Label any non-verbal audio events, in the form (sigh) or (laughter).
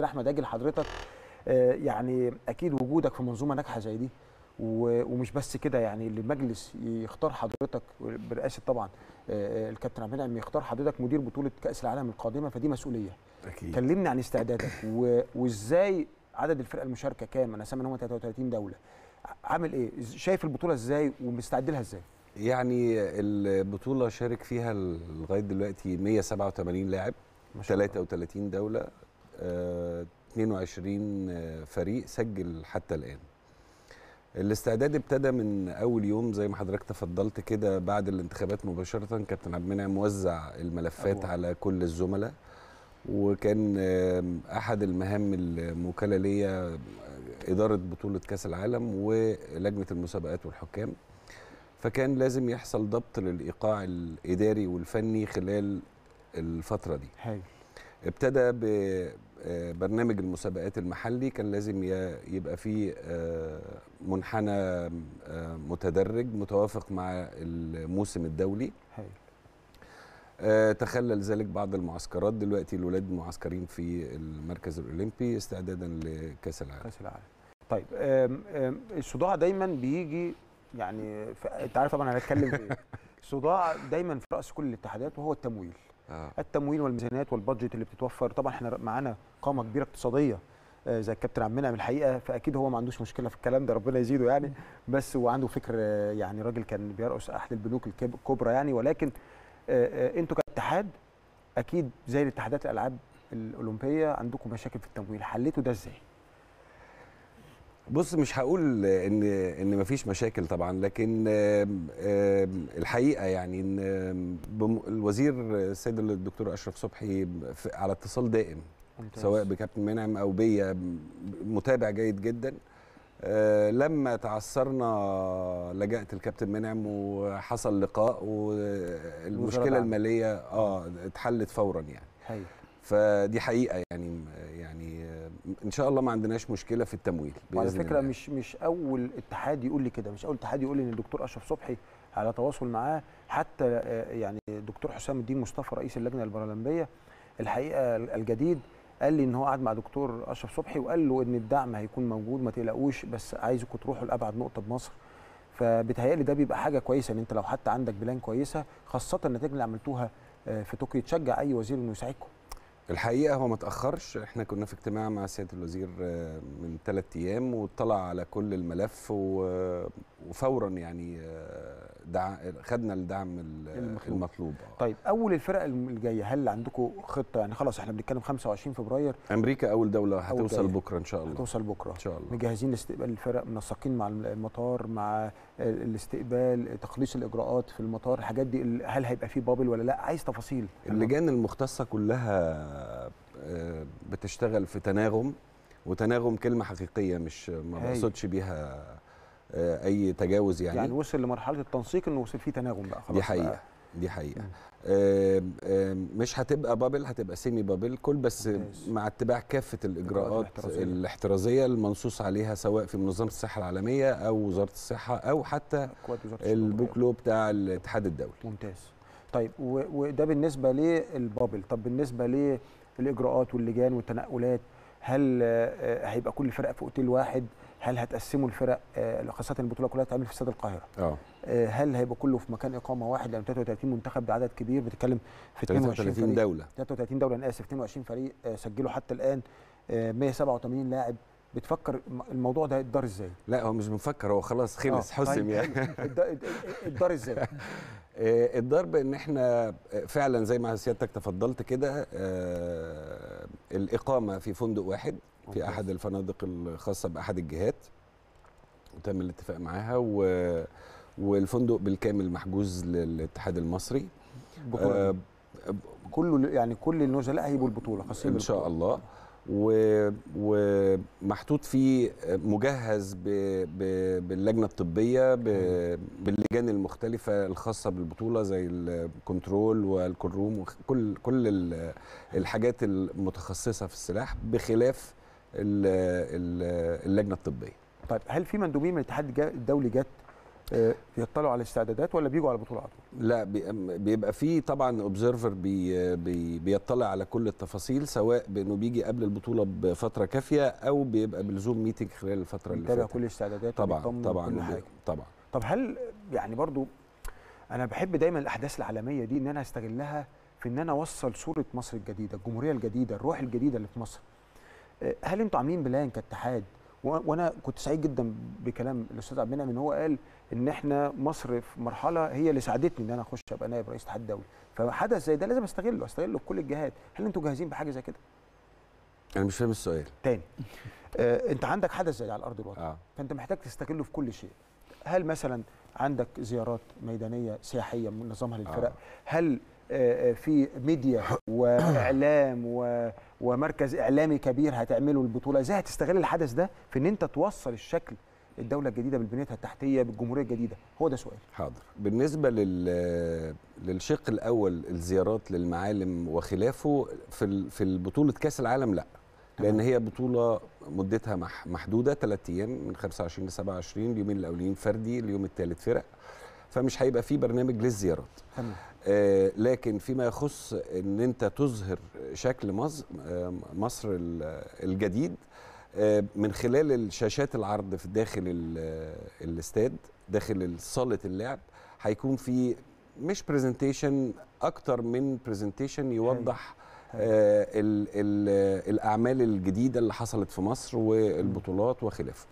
كابتن احمد اجي لحضرتك آه، يعني اكيد وجودك في منظومه ناجحه زي دي ومش بس كده يعني اللي المجلس يختار حضرتك برئاسه طبعا آه، آه، الكابتن عبد المنعم يختار حضرتك مدير بطوله كاس العالم القادمه فدي مسؤوليه اكيد كلمني عن استعدادك وازاي عدد الفرق المشاركه كام انا سامع ان هم 33 دوله عامل ايه شايف البطوله ازاي ومستعد لها ازاي يعني البطوله شارك فيها لغايه دلوقتي 187 لاعب 33 دوله 22 آه، فريق سجل حتى الان الاستعداد ابتدى من اول يوم زي ما حضرتك تفضلت كده بعد الانتخابات مباشره كابتن عبد المنعم موزع الملفات أوه. على كل الزملاء وكان آه، احد المهام الموكله ليا آه، اداره بطوله كاس العالم ولجنه المسابقات والحكام فكان لازم يحصل ضبط للايقاع الاداري والفني خلال الفتره دي حلو ابتدى ببرنامج آه، المسابقات المحلي كان لازم يبقى فيه آه، منحنى آه، متدرج متوافق مع الموسم الدولي تخلل ذلك بعض المعسكرات دلوقتي الولاد معسكرين في المركز الاولمبي استعدادا لكاس العالم كاس العالم طيب الصداع دايما بيجي يعني انت عارف طبعا انا هتكلم في ايه (laughs) الصداع دايما في راس كل الاتحادات وهو التمويل آه. التمويل والميزانيات والبادجت اللي بتتوفر طبعا احنا معانا قامه كبيره اقتصاديه آه، زي الكابتن عم منعم الحقيقه فاكيد هو ما عندوش مشكله في الكلام ده ربنا يزيده يعني بس وعنده فكر آه، يعني راجل كان بيرقص احد البنوك الكبرى يعني ولكن انتوا كاتحاد اكيد زي الاتحادات الالعاب الاولمبيه عندكم مشاكل في التمويل حليتوا ده ازاي؟ بص مش هقول ان ان مفيش مشاكل طبعا لكن الحقيقه يعني ان الوزير السيد الدكتور اشرف صبحي على اتصال دائم ممتاز. سواء بكابتن منعم او بيا متابع جيد جدا آه، لما تعثرنا لجأت الكابتن منعم وحصل لقاء والمشكله الماليه اه اتحلت فورا يعني حقيقة. فدي حقيقه يعني ان شاء الله ما عندناش مشكله في التمويل على فكره الله. مش مش اول اتحاد يقول لي كده مش اول اتحاد يقول لي ان الدكتور اشرف صبحي على تواصل معاه حتى آه، يعني الدكتور حسام الدين مصطفى رئيس اللجنه البارالمبيه الحقيقه الجديد قال لي ان هو قعد مع دكتور اشرف صبحي وقال له ان الدعم هيكون موجود ما تقلقوش بس عايزكم تروحوا لابعد نقطه بمصر فبتهيألي ده بيبقى حاجه كويسه ان انت لو حتى عندك بلان كويسه خاصه النتائج اللي عملتوها آه، في طوكيو تشجع اي وزير انه يساعدكم الحقيقه هو ما تاخرش احنا كنا في اجتماع مع سياده الوزير آه، من ثلاث ايام واطلع على كل الملف وفورا يعني آه، خدنا الدعم المخلوب. المطلوب طيب اول الفرق الجايه هل عندكم خطه يعني خلاص احنا بنتكلم 25 فبراير امريكا اول دوله هتوصل أول بكره ان شاء الله هتوصل بكره ان شاء الله مجهزين لاستقبال الفرق منسقين مع المطار مع الاستقبال تخليص الاجراءات في المطار الحاجات دي هل هيبقى في بابل ولا لا عايز تفاصيل اللجان المختصه كلها آه، بتشتغل في تناغم وتناغم كلمه حقيقيه مش ما بقصدش بيها آه، اي تجاوز يعني يعني وصل لمرحله التنسيق انه وصل فيه تناغم بقى خلاص دي حقيقه دي حقيقه آم آم مش هتبقى بابل هتبقى سيمي بابل كل بس مع اتباع كافه الاجراءات الاحترازيه, الاحترازية المنصوص عليها سواء في منظمه الصحه العالميه او وزاره الصحه او حتى البوكلو بتاع الاتحاد الدولي ممتاز طيب وده بالنسبه للبابل طب بالنسبه للاجراءات واللجان والتنقلات هل آه، هيبقى كل فرقه في اوتيل واحد هل هتقسموا الفرق آه، خاصه البطوله كلها هتتعمل في استاد القاهره آه. اه هل هيبقى كله في مكان اقامه واحد لان 33 منتخب ده عدد كبير بتتكلم في 32 فريق دوله 33 دوله انا اسف 22 فريق آه، سجلوا حتى الان 187 لاعب بتفكر الموضوع ده اتدار ازاي؟ لا هو مش بنفكر هو خلاص خلص حسم طيب، يعني (laughs) اتدار ازاي؟ (laughs) اتدار بان احنا فعلا زي ما سيادتك تفضلت كده الاقامه في فندق واحد في احد الفنادق الخاصه باحد الجهات وتم الاتفاق معاها و... والفندق بالكامل محجوز للاتحاد المصري بكره آه كله يعني كل النزلاء هيبقوا البطوله خاصه ان شاء الله ومحطوط فيه مجهز ب... ب... باللجنه الطبيه ب... باللجان المختلفه الخاصه بالبطوله زي الكنترول والكروم وكل كل الحاجات المتخصصه في السلاح بخلاف اللجنه الطبيه طيب هل في مندوبين من الاتحاد الدولي جت آه، يطلعوا على الاستعدادات ولا بيجوا على البطوله على لا بيبقى في طبعا اوبزرفر بي بي بيطلع على كل التفاصيل سواء بانه بيجي قبل البطوله بفتره كافيه او بيبقى بلزوم ميتنج خلال الفتره اللي فاتت كل الاستعدادات طبعا طبعا حاجة. طبعا طب هل يعني برضو انا بحب دايما الاحداث العالميه دي ان انا استغلها في ان انا اوصل صوره مصر الجديده الجمهوريه الجديده الروح الجديده اللي في مصر هل انتوا عاملين بلان كاتحاد وانا كنت سعيد جدا بكلام الاستاذ عبد المنعم ان هو قال ان احنا مصر في مرحله هي اللي ساعدتني ان انا اخش ابقى نائب رئيس اتحاد دولي فحدث زي ده لازم استغله استغله بكل الجهات هل انتوا جاهزين بحاجه زي كده انا مش فاهم السؤال تاني آه انت عندك حدث زي على ارض الواقع آه. فانت محتاج تستغله في كل شيء هل مثلا عندك زيارات ميدانيه سياحيه منظمها للفرق آه. هل في ميديا واعلام ومركز اعلامي كبير هتعمله البطوله ازاي هتستغل الحدث ده في ان انت توصل الشكل الدوله الجديده بالبنيتها التحتيه بالجمهوريه الجديده هو ده سؤالي حاضر بالنسبه لل للشق الاول الزيارات للمعالم وخلافه في في بطوله كاس العالم لا لان هي بطوله مدتها محدوده 3 ايام من 25 ل 27 اليومين الاولين فردي اليوم الثالث فرق فمش هيبقى في برنامج للزيارات آه لكن فيما يخص ان انت تظهر شكل مصر آه مصر الجديد آه من خلال الشاشات العرض في داخل آه، الاستاد داخل صاله اللعب هيكون في مش برزنتيشن اكتر من برزنتيشن يوضح آه ال ال الاعمال الجديده اللي حصلت في مصر والبطولات وخلافه